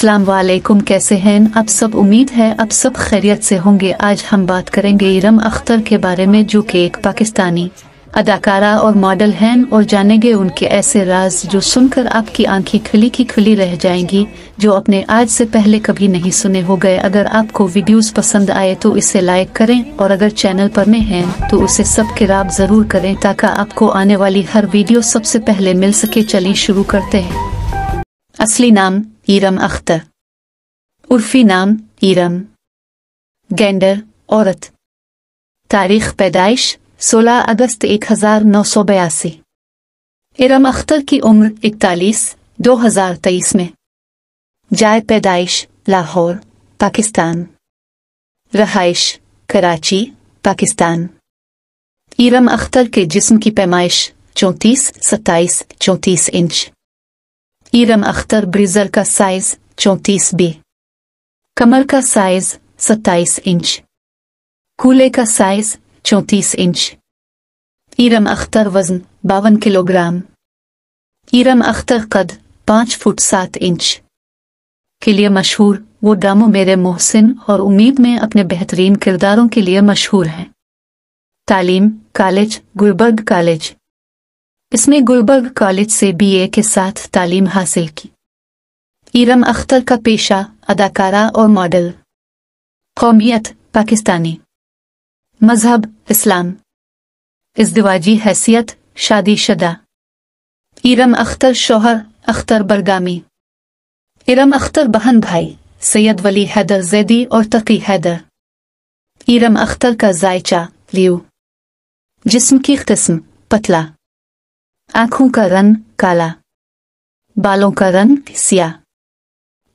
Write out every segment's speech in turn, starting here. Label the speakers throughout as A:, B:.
A: अस्सलाम वालेकुम कैसे हैं आप सब उम्मीद है आप सब खैरियत से होंगे आज हम बात करेंगे इरम अख्तर के बारे में जो कि एक पाकिस्तानी अदाकारा और मॉडल हैं और जानेंगे उनके ऐसे राज जो सुनकर आपकी आंखें खुली की खुली रह जाएंगी जो अपने आज से पहले कभी नहीं सुने हो गए अगर आपको वीडियोस पसंद आए तो इसे लाइक करें और अगर चैनल पर में हैं तो उसे सब राब जरूर करें ताकि आपको आने वाली हर वीडियो सबसे पहले मिल सके चलिए शुरू करते हैं असली नाम इरम अख्तर उर्फी नाम इरम गेंडर औरत तारीख पैदाइश 16 अगस्त एक हजार नौ सौ बयासी इरम अख्तर की उम्र इकतालीस दो हजार तेईस में जाय पैदाइश लाहौर पाकिस्तान रहाइश कराची पाकिस्तान इरम अख्तर के जिस्म की पैमाइश चौंतीस सत्ताईस चौंतीस इंच इरम अख्तर ब्रिजर का साइज चौतीस बी कमर का साइज सत्ताईस इंच कूले का साइज चौंतीस इंच इरम अख्तर वजन बावन किलोग्राम इरम अख्तर कद पांच फुट सात इंच के लिए मशहूर वो ड्रामो मेरे मोहसिन और उम्मीद में अपने बेहतरीन किरदारों के लिए मशहूर हैं तालीम कॉलेज गुलबर्ग कॉलेज इसने गुलबर्ग कॉलेज से बीए के साथ तालीम हासिल की इरम अख्तर का पेशा अदाकारा और मॉडल कौमियत पाकिस्तानी मजहब इस्लाम इजदवाजी हैसियत शादीशुदा इरम अख्तर शोहर अख्तर बरगामी इरम अख्तर बहन भाई सैयद वली हैदर जैदी और तकी हैदर इरम अख्तर का जायचा लियो जिस्म की किस्म पतला आंखों का रंग काला बालों का रंग सिया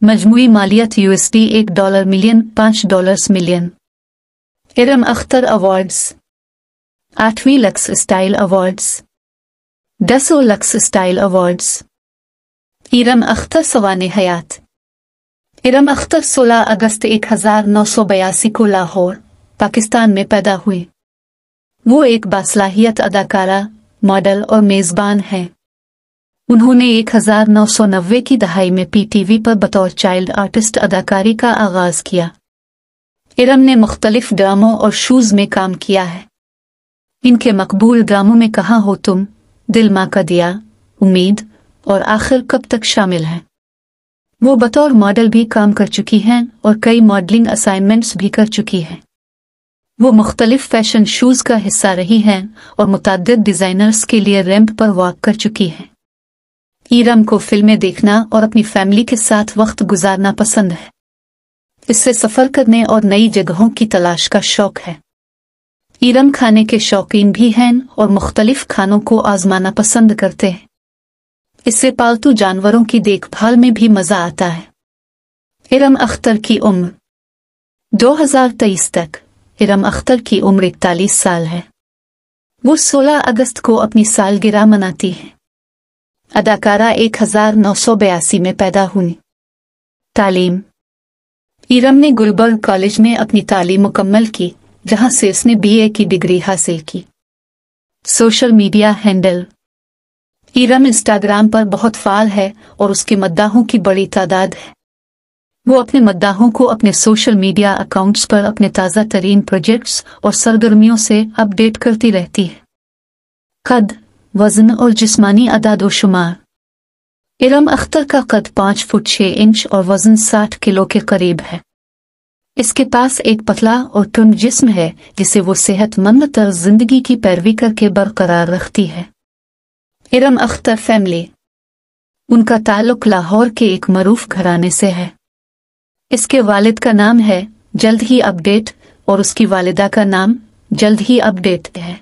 A: मजमू मालियत यूएसडी एक डॉलर मिलियन पांच dollars million Iram Akhtar awards आठवीं लक्स स्टाइल अवार्ड्स दसों Lux style awards Iram Akhtar सवान हयात इरम अख्तर 16 अगस्त 1982 को लाहौर पाकिस्तान में पैदा हुए वो एक बासलाहियत अदाकारा मॉडल और मेजबान हैं उन्होंने 1990 की दहाई में पीटीवी पर बतौर चाइल्ड आर्टिस्ट अदाकारी का आगाज किया इरम ने मुख्तलिफ ड्रामों और शूज में काम किया है इनके मकबूल ड्रामों में कहा हो तुम दिल मा का दिया उम्मीद और आखिर कब तक शामिल है वो बतौर मॉडल भी काम कर चुकी हैं और कई मॉडलिंग असाइनमेंट्स भी कर चुकी हैं वो मुख्तलिफ फैशन शूज का हिस्सा रही हैं और मुतद डिजाइनर्स के लिए रैम्प पर वॉक कर चुकी हैं ईरम को फिल्में देखना और अपनी फैमिली के साथ वक्त गुजारना पसंद है इससे सफर करने और नई जगहों की तलाश का शौक है ईरम खाने के शौकीन भी हैं और मुख्तलिफ खानों को आजमाना पसंद करते हैं इससे पालतू जानवरों की देखभाल में भी मजा आता है इरम अख्तर की उम्र 2023 तक हिरम अख्तर की उम्र इकतालीस साल है वो 16 अगस्त को अपनी सालगिरह मनाती है अदाकारा एक हजार नौ सौ बयासी में पैदा हुई तालीम इरम ने गुलबर्ग कॉलेज में अपनी तालीम मुकम्मल की जहां से उसने बीए की डिग्री हासिल की social media handle Iram Instagram पर बहुत फाल है और उसके मद्दाहों की बड़ी तादाद है वो अपने मद्दाहों को अपने सोशल मीडिया अकाउंट्स पर अपने ताज़ा तरीन प्रोजेक्ट्स और सरगर्मियों से अपडेट करती रहती है कद वजन और जिस्मानी अदादोशुमार इरम अख्तर का कद पाँच फुट छः इंच और वजन साठ किलो के करीब है इसके पास एक पतला और टुंड जिस्म है जिसे वो सेहतमंद तर जिंदगी की पैरवी करके बरकरार रखती है इरम अख्तर फैमिली उनका ताल्लुक लाहौर के एक मरूफ घराने से है इसके वालिद का नाम है जल्द ही अपडेट और उसकी वालिदा का नाम जल्द ही अपडेट है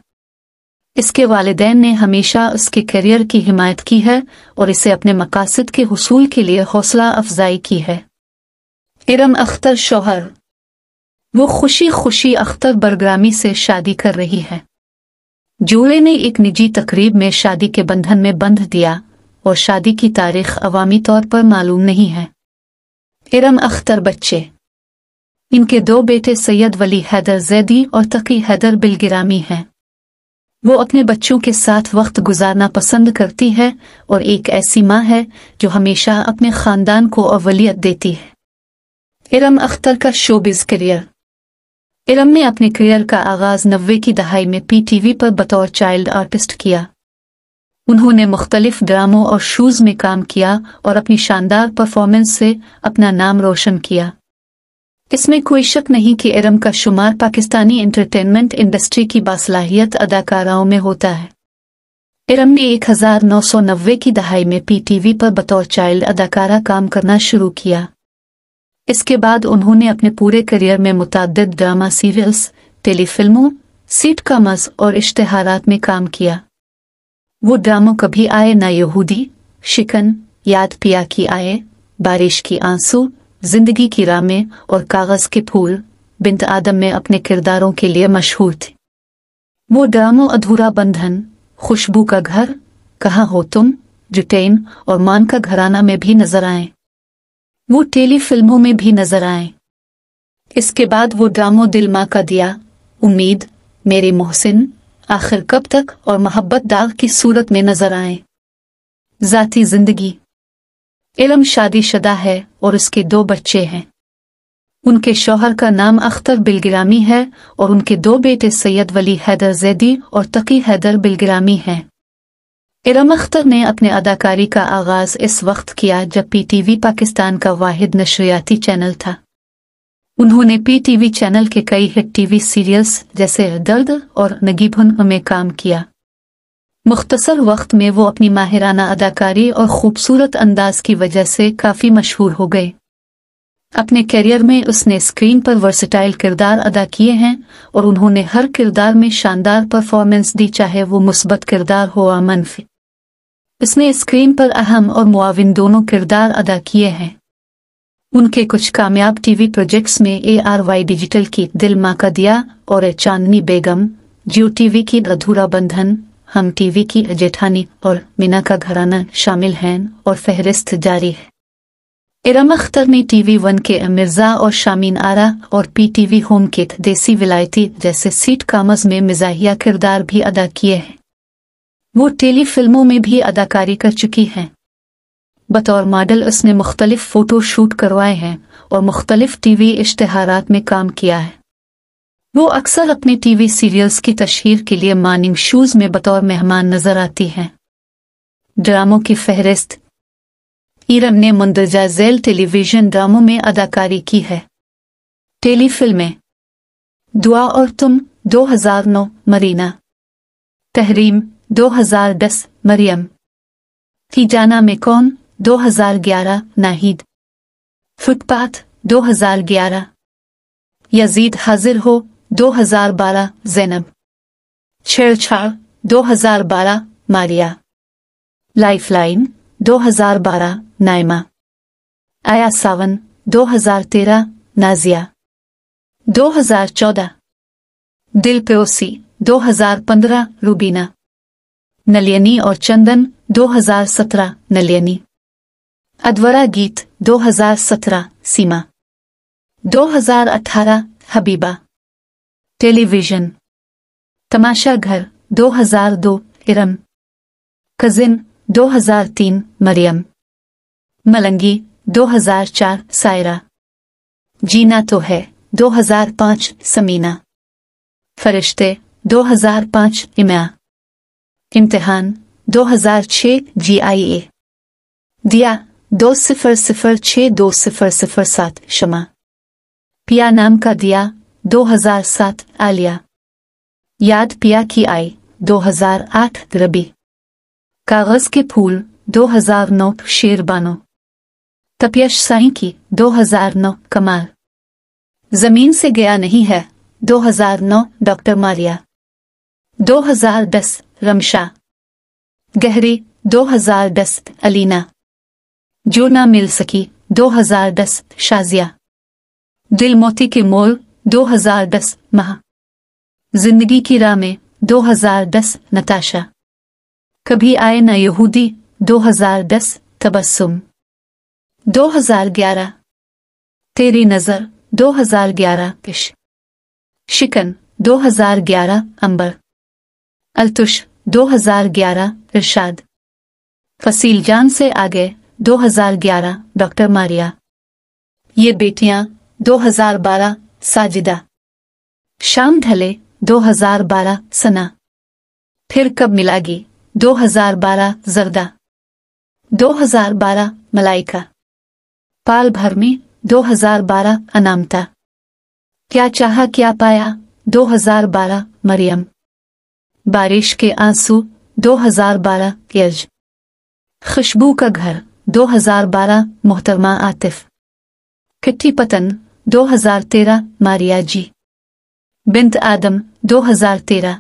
A: इसके वालदेन ने हमेशा उसके करियर की हिमायत की है और इसे अपने मकासद के हसूल के लिए हौसला अफजाई की है इरम अख्तर शोहर वो खुशी खुशी अख्तर बरग्रामी से शादी कर रही है जूले ने एक निजी तकरीब में शादी के बंधन में बंध दिया और शादी की तारीख अवामी तौर पर मालूम नहीं है इरम अख्तर बच्चे इनके दो बेटे सैयद वली हैदर जैदी और तकी हैदर बिलगिरामी हैं वो अपने बच्चों के साथ वक्त गुजारना पसंद करती है और एक ऐसी माँ है जो हमेशा अपने खानदान को अवलियत देती है इरम अख्तर का शोबिज करियर इरम ने अपने करियर का आगाज नब्बे की दहाई में पीटीवी पर बतौर चाइल्ड आर्टिस्ट किया उन्होंने मुख्तलिफ ड्रामों और शोज में काम किया और अपनी शानदार परफॉर्मेंस से अपना नाम रोशन किया इसमें कोई शक नहीं कि इरम का शुमार पाकिस्तानी एंटरटेनमेंट इंडस्ट्री की बासलाहियत अदाकाराओं में होता है इरम ने 1990 की दहाई में पीटीवी पर बतौर चाइल्ड अदाकारा काम करना शुरू किया इसके बाद उन्होंने अपने पूरे करियर में मुतद ड्रामा सीरियल्स टेलीफिल्मों सीट कामस और इश्तहारात में काम किया वो ड्रामों कभी आए ना यहूदी शिकन याद पिया की आए बारिश की आंसू जिंदगी की रामे और कागज के फूल बिंद आदम में अपने किरदारों के लिए मशहूर थे वो ड्रामो अधूरा बंधन खुशबू का घर कहाँ हो तुम जुटेन और मान का घराना में भी नजर आए वो टेली फिल्मों में भी नजर आए इसके बाद वो ड्रामो दिल माँ का दिया उम्मीद मेरे मोहसिन आखिर कब तक और मोहब्बत दाग की सूरत में नजर आए जाती जिंदगी इलम शादीशुदा है और उसके दो बच्चे हैं उनके शौहर का नाम अख्तर बिलगिरामी है और उनके दो बेटे सैयद वली हैदर जैदी और तकी हैदर बिलगिरामी हैं इरम अख्तर ने अपने अदाकारी का आगाज इस वक्त किया जब पीटीवी पाकिस्तान का वाहिद नशरियाती चैनल था उन्होंने पीटीवी चैनल के कई हिट टीवी सीरियल्स जैसे दर्द और नगीबन में काम किया मुख्तसर वक्त में वो अपनी माहिराना अदाकारी और खूबसूरत अंदाज की वजह से काफ़ी मशहूर हो गए अपने करियर में उसने स्क्रीन पर वर्सिटाइल किरदार अदा किए हैं और उन्होंने हर किरदार में शानदार परफॉर्मेंस दी चाहे वो मुस्बत किरदार हो या मनफी उसने स्क्रीन पर अहम और मुआविन दोनों किरदार अदा किए हैं उनके कुछ कामयाब टीवी प्रोजेक्ट्स में ए आर वाई डिजिटल की दिल माँ का दिया और ए चांदनी बेगम जियो टीवी की अधूरा बंधन हम टीवी की अजेठानी और मीना का घराना शामिल हैं और फहरिस्त जारी है इरम अख्तर ने टीवी वन के मिर्जा और शामीन आरा और पी टीवी होम के देसी विलायती जैसे सीट कामज़ में मिजाहिया किरदार भी अदा किए हैं वो टेली फिल्मों में भी अदाकारी कर चुकी हैं बतौर मॉडल उसने मुख्तलिफ फोटो शूट करवाए हैं और मुख्तलिफ टीवी इश्तहारात में काम किया है वो अक्सर अपने टीवी सीरियल्स की तशहर के लिए मॉर्निंग शूज में बतौर मेहमान नजर आती हैं ड्रामों की फहरिस्त ईरम ने मुंदरजा जैल टेलीविजन ड्रामों में अदाकारी की है टेली फिल्में दुआ और तुम 2009 मरीना तहरीम 2010 मरियम थी जाना में कौन दो हजार ग्यारह नाहिद फुटपाथ दो हजार ग्यारह यजीद हाजिर हो दो हजार बारह जैनब छेड़छाड़ दो हजार बारह मारिया लाइफ लाइन दो हजार बारह नायमा आया सावन दो हजार तेरह नाजिया दो हजार चौदह दिल पेओसी दो हजार पंद्रह रूबीना नलियनी और चंदन दो हजार सत्रह नलियनी अधवरा गीत 2017 सीमा 2018 हबीबा टेलीविजन तमाशा घर 2002 इरम कजिन दो हजार तीन मरियम मलंगी 2004 सायरा जीना तो है 2005 समीना फरिश्ते दो हजार हजार छ इम्तिहान आई ए दिया दो सिफर सिफर छः दो सिफर सिफर सात क्षमा पिया नाम का दिया दो हजार सात आलिया याद पिया की आई दो हजार आठ रबी कागज के फूल दो हजार शेर शेरबानो तपयश साई की नौ कमाल जमीन से गया नहीं है दो हजार नौ डॉक्टर मारिया दो हजार दस रमशा गहरी दस अलीना जो ना मिल सकी 2010 हजार दस शाजिया दिल मोती के मोल 2010 हजार दस महा जिंदगी की राह में 2010 हजार दस नताशा कभी आए न यहूदी 2010 हजार दस तबस्सुम दो हजार ग्यारह तेरी नजर 2011 हजार ग्यारह पिश शिकन दो हजार ग्यारह अंबर अलतुश दो हजार ग्यारह इर्शाद फसील जान से आ गए 2011 डॉक्टर मारिया ये बेटियां 2012 साजिदा शाम ढले 2012 सना फिर कब मिलागी 2012 जरदा 2012 मलाइका पाल भर में बारह अनामता क्या चाहा क्या पाया 2012 मरियम बारिश के आंसू 2012 यज खुशबू का घर दो हजार बारह मोहतरमा आतिफ किट्टी पतन दो हजार तेरह मारिया जी बिंद आदम दो हजार तेरह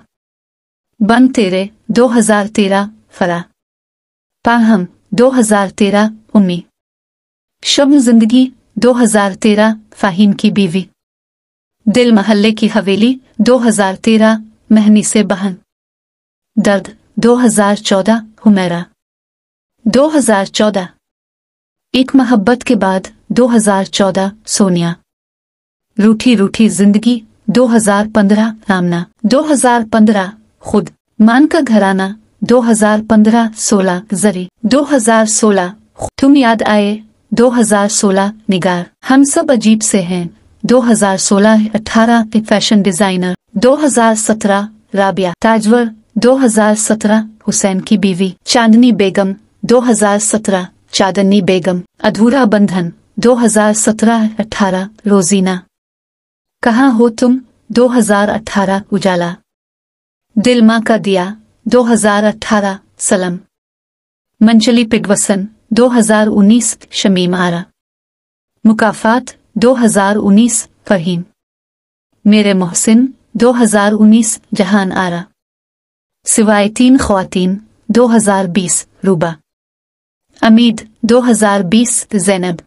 A: बन तेरे दो हजार तेरह फरा पाहम दो हजार तेरह उम्मी शुभ जिंदगी दो हजार तेरह फाहिम की बीवी दिल महल्ले की हवेली दो हजार तेरह महनी से बहन दर्द दो हजार चौदह हुमेरा दो हजार चौदह एक मोहब्बत के बाद 2014 सोनिया रूठी रूठी जिंदगी 2015 हजार पंद्रह रामना दो खुद मान का घराना 2015 हजार पंद्रह सोलह जरी दो हजार सोलह तुम याद आए 2016 हजार सोलह निगार हम सब अजीब से हैं 2016 हजार सोलह अठारह फैशन डिजाइनर 2017 हजार सत्रह राबिया ताजवर दो हजार सत्रह हुसैन की बीवी चांदनी बेगम 2017 हजार सत्रह चादनी बेगम अधूरा बंधन 2017-18 रोजीना कहाँ हो तुम 2018 उजाला दिल माँ का दिया 2018 सलम मंजली पिगवसन 2019 शमीम आरा मुकाफात 2019 फहीम मेरे मोहसिन 2019 जहान आरा सिवाय तीन हजार 2020 रूबा अमीद 2020 जैनब